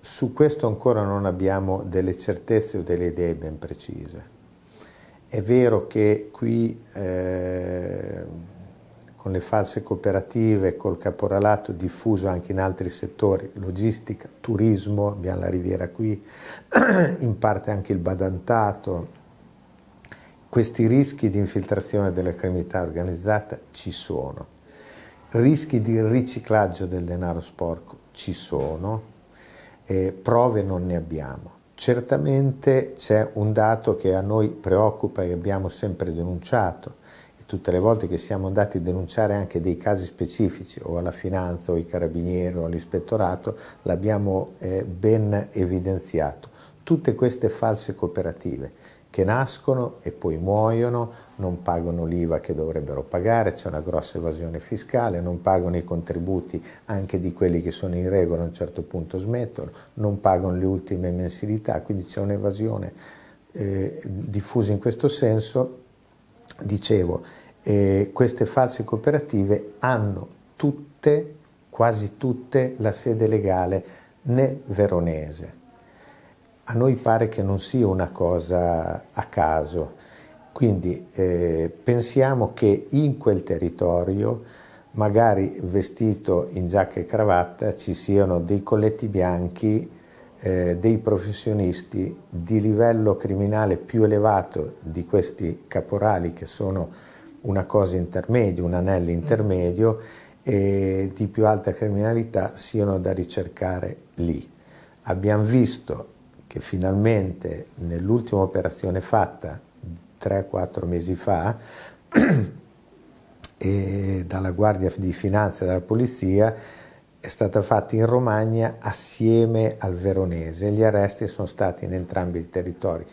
Su questo ancora non abbiamo delle certezze o delle idee ben precise. È vero che qui eh, con le false cooperative, col caporalato diffuso anche in altri settori, logistica, turismo, abbiamo la riviera qui, in parte anche il badantato, questi rischi di infiltrazione della criminalità organizzata ci sono, rischi di riciclaggio del denaro sporco ci sono, eh, prove non ne abbiamo. Certamente c'è un dato che a noi preoccupa e abbiamo sempre denunciato, e tutte le volte che siamo andati a denunciare anche dei casi specifici, o alla finanza, o ai carabinieri, o all'ispettorato, l'abbiamo eh, ben evidenziato. Tutte queste false cooperative che nascono e poi muoiono non pagano l'IVA che dovrebbero pagare, c'è una grossa evasione fiscale, non pagano i contributi anche di quelli che sono in regola a un certo punto smettono, non pagano le ultime mensilità, quindi c'è un'evasione eh, diffusa in questo senso. Dicevo, eh, queste false cooperative hanno tutte, quasi tutte, la sede legale né veronese. A noi pare che non sia una cosa a caso quindi eh, pensiamo che in quel territorio, magari vestito in giacca e cravatta, ci siano dei colletti bianchi, eh, dei professionisti di livello criminale più elevato di questi caporali che sono una cosa intermedia, un anello intermedio e di più alta criminalità siano da ricercare lì. Abbiamo visto che finalmente nell'ultima operazione fatta 3-4 mesi fa e dalla Guardia di Finanza e dalla Polizia è stata fatta in Romagna assieme al veronese. Gli arresti sono stati in entrambi i territori.